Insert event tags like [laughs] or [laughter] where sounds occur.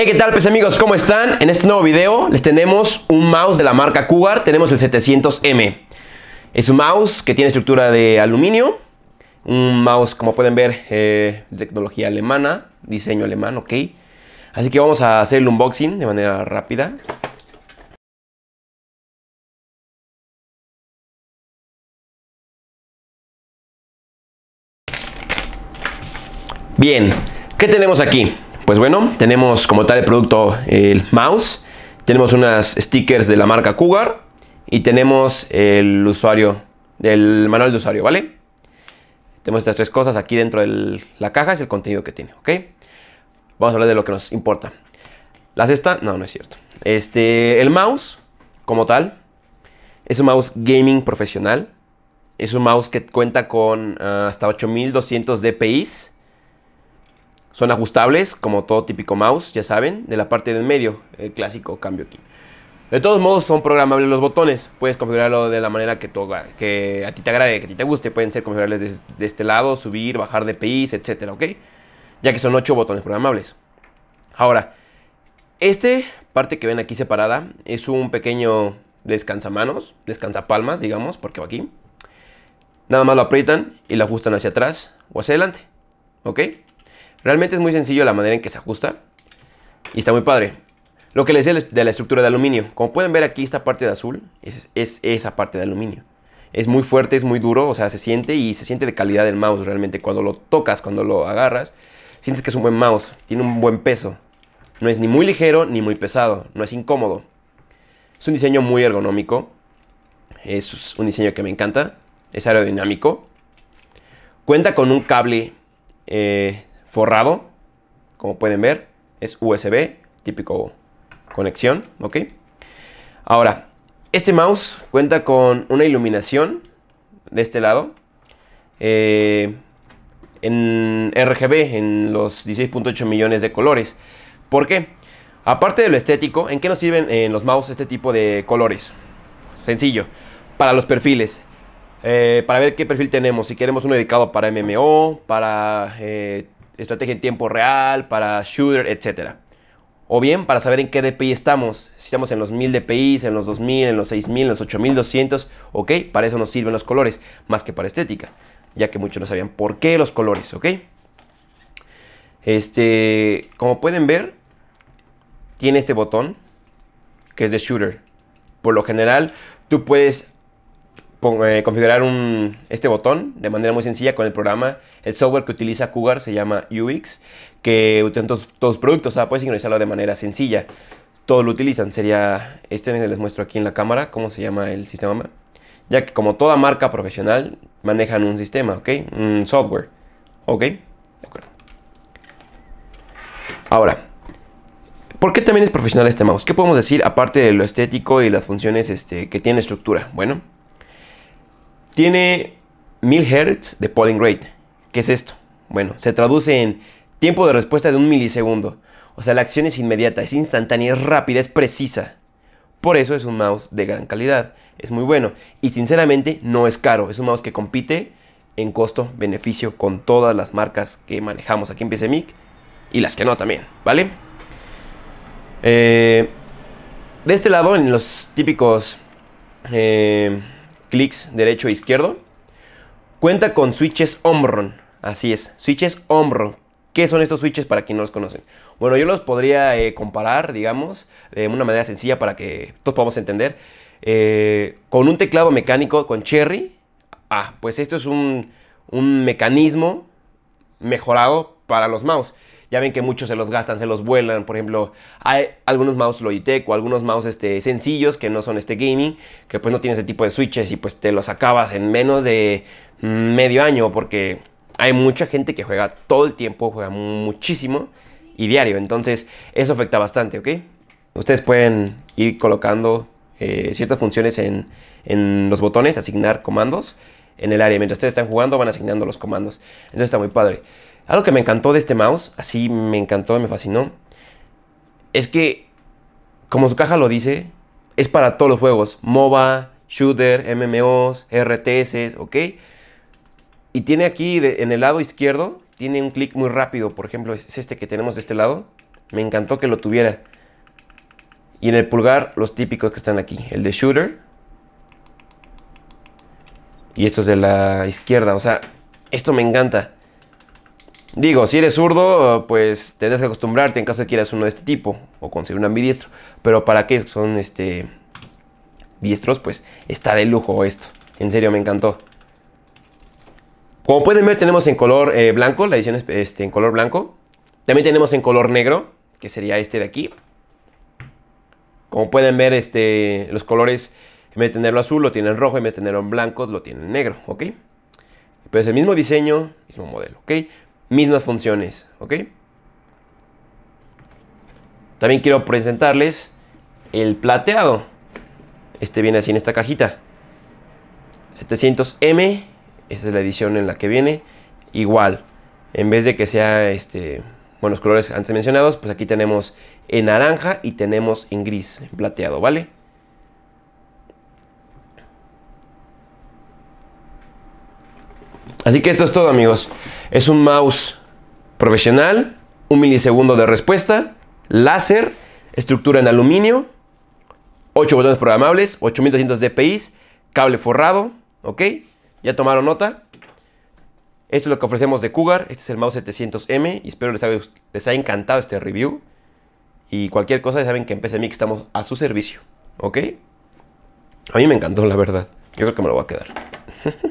Hey, ¿qué tal, pues amigos? ¿Cómo están? En este nuevo video les tenemos un mouse de la marca Cougar, tenemos el 700M. Es un mouse que tiene estructura de aluminio, un mouse, como pueden ver, eh, tecnología alemana, diseño alemán, ok. Así que vamos a hacer el unboxing de manera rápida. Bien, ¿qué tenemos aquí? pues bueno, tenemos como tal el producto el mouse, tenemos unas stickers de la marca Cougar y tenemos el usuario, el manual de usuario, ¿vale? Tenemos estas tres cosas aquí dentro de la caja, es el contenido que tiene, ¿ok? Vamos a hablar de lo que nos importa. La cesta, no, no es cierto. Este, el mouse, como tal, es un mouse gaming profesional. Es un mouse que cuenta con ah, hasta 8200 DPIs son ajustables, como todo típico mouse, ya saben, de la parte del medio, el clásico cambio aquí. De todos modos, son programables los botones. Puedes configurarlo de la manera que, tú, que a ti te agrade, que a ti te guste. Pueden ser configurables de, este lado, subir, bajar DPIs, etcétera, ¿ok? Ya que son ocho botones programables. Ahora, esta parte que ven aquí separada es un pequeño descansamanos, descansapalmas, digamos, porque va aquí. Nada más lo aprietan y lo ajustan hacia atrás o hacia adelante, ¿ok? Realmente es muy sencillo la manera en que se ajusta y está muy padre. Lo que les decía de la estructura de aluminio, como pueden ver aquí esta parte de azul es, esa parte de aluminio. Es muy fuerte, es muy duro, o sea, se siente y se siente de calidad el mouse realmente. Cuando lo tocas, cuando lo agarras, sientes que es un buen mouse, tiene un buen peso. No es ni muy ligero ni muy pesado, no es incómodo. Es un diseño muy ergonómico, es un diseño que me encanta, es aerodinámico. Cuenta con un cable eh, borrado como pueden ver, es USB, típico conexión, ¿ok? Ahora, este mouse cuenta con una iluminación de este lado. Eh, en RGB, en los 16.8 millones de colores. ¿Por qué? Aparte de lo estético, ¿en qué nos sirven en eh, los mouse este tipo de colores? Sencillo, para los perfiles. Eh, para ver qué perfil tenemos, si queremos uno dedicado para MMO, para estrategia en tiempo real, para shooter, etc. O bien para saber en qué DPI estamos, si estamos en los 1000 DPI en los 2000, en los 6000, en los 8200, ok, para eso nos sirven los colores, más que para estética, ya que muchos no sabían por qué los colores, ok. Este, como pueden ver, tiene este botón que es de shooter. Por lo general, tú puedes eh, configurar este botón de manera muy sencilla con el programa. El software que utiliza Cougar se llama UX, que utilizan todos, los productos, o sea, puedes sincronizarlo de manera sencilla. Todos lo utilizan, sería este que les muestro aquí en la cámara, cómo se llama el sistema, ya que como toda marca profesional manejan un sistema, ¿ok? Un software, ¿ok? De acuerdo. Ahora, ¿Por qué también es profesional este mouse? ¿Qué podemos decir aparte de lo estético y las funciones este, que tiene estructura? Bueno, tiene 1000 Hz de polling rate. ¿Qué es esto? Bueno, se traduce en tiempo de respuesta de un milisegundo. O sea, la acción es inmediata, es instantánea, es rápida, es precisa. Por eso es un mouse de gran calidad. Es muy bueno. Y sinceramente no es caro. Es un mouse que compite en costo-beneficio con todas las marcas que manejamos aquí en PCMIC y las que no también, ¿vale? Eh, de este lado, en los típicos... Eh, clics derecho e izquierdo. Cuenta con switches Omron. Así es, switches Omron. ¿Qué son estos switches para quien no los conocen? Bueno, yo los podría eh, comparar, digamos, de una manera sencilla para que todos podamos entender. Eh, con un teclado mecánico con Cherry. Ah, pues esto es un, un mecanismo mejorado para los mouse. Ya ven que muchos se los gastan, se los vuelan. Por ejemplo, hay algunos mouse Logitech o algunos mouse este, sencillos que no son este gaming, que pues no tienen ese tipo de switches y pues te los acabas en menos de mm, medio año porque hay mucha gente que juega todo el tiempo, juega muchísimo y diario. Entonces eso afecta bastante, ¿ok? Ustedes pueden ir colocando eh, ciertas funciones en, en los botones, asignar comandos en el área. Mientras ustedes están jugando van asignando los comandos. Entonces está muy padre. Algo que me encantó de este mouse, así me encantó, me fascinó, es que, como su caja lo dice, es para todos los juegos. MOBA, Shooter, MMOs, RTS, ¿ok? Y tiene aquí en el lado izquierdo, tiene un clic muy rápido. Por ejemplo, es este que tenemos de este lado. Me encantó que lo tuviera. Y en el pulgar, los típicos que están aquí. El de Shooter. Y es de la izquierda. O sea, esto me encanta. Digo, si eres zurdo, pues tendrás que acostumbrarte en caso de que quieras uno de este tipo o conseguir un ambidiestro. Pero para que son este diestros, pues está de lujo esto. En serio, me encantó. Como pueden ver, tenemos en color eh, blanco, la edición es este, en color blanco. También tenemos en color negro, que sería este de aquí. Como pueden ver, este, los colores, en vez de tenerlo azul, lo tienen rojo, en vez de tenerlo en blanco, lo tienen negro, ¿ok? Pero es el mismo diseño, mismo modelo, ¿ok? mismas funciones, ¿ok? También quiero presentarles el plateado. Este viene así en esta cajita. 700M, esta es la edición en la que viene. Igual, en vez de que sea este, bueno, los colores antes mencionados, pues aquí tenemos en naranja y tenemos en gris, plateado, ¿vale? Así que esto es todo amigos. Es un mouse profesional, un milisegundo de respuesta, láser, estructura en aluminio, 8 botones programables, 8200 DPI, cable forrado, ¿ok? ¿Ya tomaron nota? Esto es lo que ofrecemos de Cougar, este es el mouse 700M y espero les haya, les haya encantado este review. Y cualquier cosa ya saben que en que estamos a su servicio, ¿ok? A mí me encantó, la verdad. Yo creo que me lo voy a quedar. [laughs]